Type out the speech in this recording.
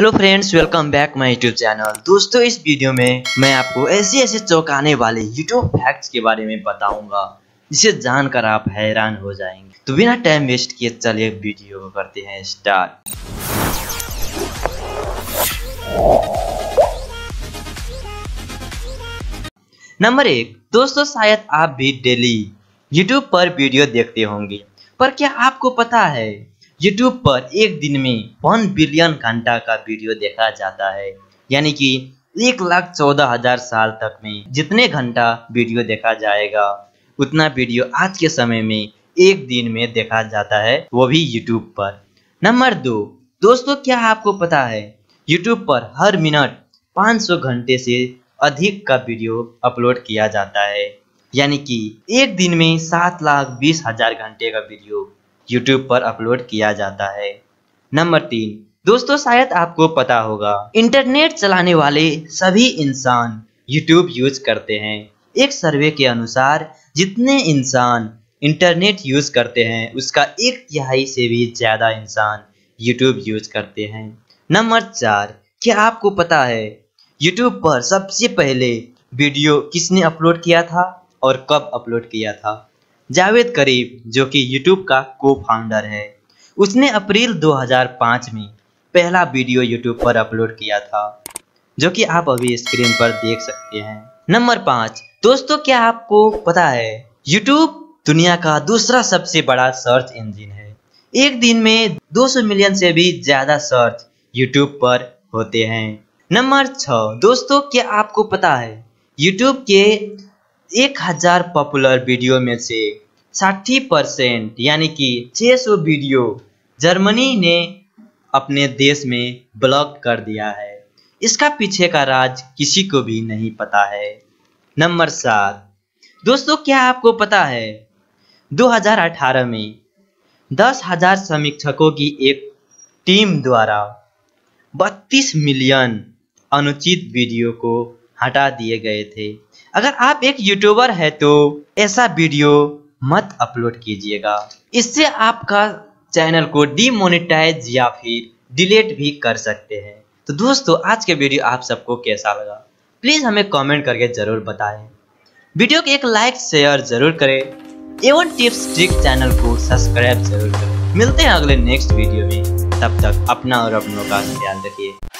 hello friends welcome back my YouTube channel दोस्तों इस video में मैं आपको ऐसे ऐसे चौंकाने वाले यूट्यूब फैक्ट्स के बारे में बताऊंगा जिसे जानकर आप हैरान हो जाएंगे तो बिना टाइम वेस्ट किए चलिए वीडियो को करते हैं स्टार्ट नंबर एक दोस्तों शायद आप भी डेली यूट्यूब पर वीडियो देखते होंगे पर क्या आपको पता है यूट्यूब पर एक दिन में वन बिलियन घंटा का वीडियो देखा जाता है यानी कि एक लाख चौदह हजार साल तक में जितने घंटा वीडियो देखा जाएगा उतना वीडियो आज के समय में एक दिन में देखा जाता है वो भी यूट्यूब पर नंबर दो दोस्तों क्या आपको पता है यूट्यूब पर हर मिनट 500 घंटे से अधिक का वीडियो अपलोड किया जाता है यानी कि एक दिन में सात लाख बीस हजार घंटे का वीडियो यूट्यूब पर अपलोड किया जाता है नंबर तीन दोस्तों शायद आपको पता होगा इंटरनेट चलाने वाले सभी इंसान यूट्यूब यूज करते हैं एक सर्वे के अनुसार जितने इंसान इंटरनेट यूज करते हैं उसका एक तिहाई से भी ज्यादा इंसान यूट्यूब यूज करते हैं नंबर चार क्या आपको पता है यूट्यूब पर सबसे पहले वीडियो किसने अपलोड किया था और कब अपलोड किया था जावेद करीब जो कि YouTube का को फाउंडर है उसने अप्रैल 2005 में पहला वीडियो YouTube पर अपलोड किया था जो कि आप अभी स्क्रीन पर देख सकते हैं नंबर पाँच दोस्तों क्या आपको पता है YouTube दुनिया का दूसरा सबसे बड़ा सर्च इंजन है एक दिन में 200 मिलियन से भी ज्यादा सर्च YouTube पर होते हैं नंबर छ दोस्तों क्या आपको पता है YouTube के एक हजार पॉपुलर वीडियो में से साठी परसेंट यानी कि सौ वीडियो जर्मनी ने अपने देश में ब्लॉक कर दिया है इसका पीछे का राज किसी को भी नहीं पता है नंबर सात दोस्तों क्या आपको पता है 2018 में दस हजार समीक्षकों की एक टीम द्वारा 32 मिलियन अनुचित वीडियो को हटा दिए गए थे अगर आप एक यूट्यूबर है तो ऐसा वीडियो मत अपलोड कीजिएगा इससे आपका चैनल को डीमोनिटाइज या फिर डिलीट भी कर सकते हैं तो दोस्तों आज के वीडियो आप सबको कैसा लगा प्लीज़ हमें कमेंट करके ज़रूर बताएं वीडियो को एक लाइक शेयर जरूर करें एवं टिप्स ट्रिक चैनल को सब्सक्राइब जरूर करें मिलते हैं अगले नेक्स्ट वीडियो में तब तक अपना और अपनों का ध्यान रखिए